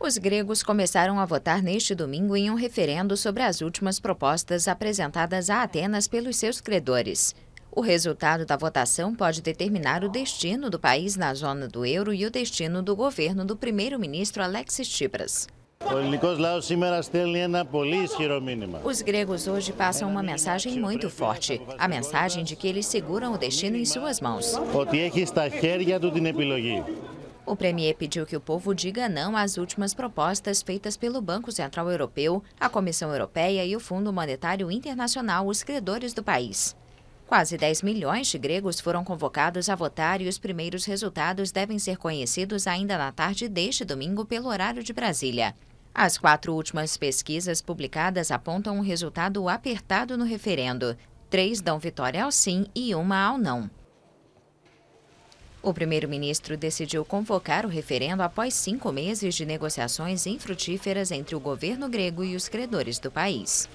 Os gregos começaram a votar neste domingo em um referendo sobre as últimas propostas apresentadas a Atenas pelos seus credores. O resultado da votação pode determinar o destino do país na zona do euro e o destino do governo do primeiro-ministro Alexis Tsipras. Os gregos hoje passam uma mensagem muito forte, a mensagem de que eles seguram o destino em suas mãos. É o premier pediu que o povo diga não às últimas propostas feitas pelo Banco Central Europeu, a Comissão Europeia e o Fundo Monetário Internacional, os credores do país. Quase 10 milhões de gregos foram convocados a votar e os primeiros resultados devem ser conhecidos ainda na tarde deste domingo pelo horário de Brasília. As quatro últimas pesquisas publicadas apontam um resultado apertado no referendo. Três dão vitória ao sim e uma ao não. O primeiro-ministro decidiu convocar o referendo após cinco meses de negociações infrutíferas entre o governo grego e os credores do país.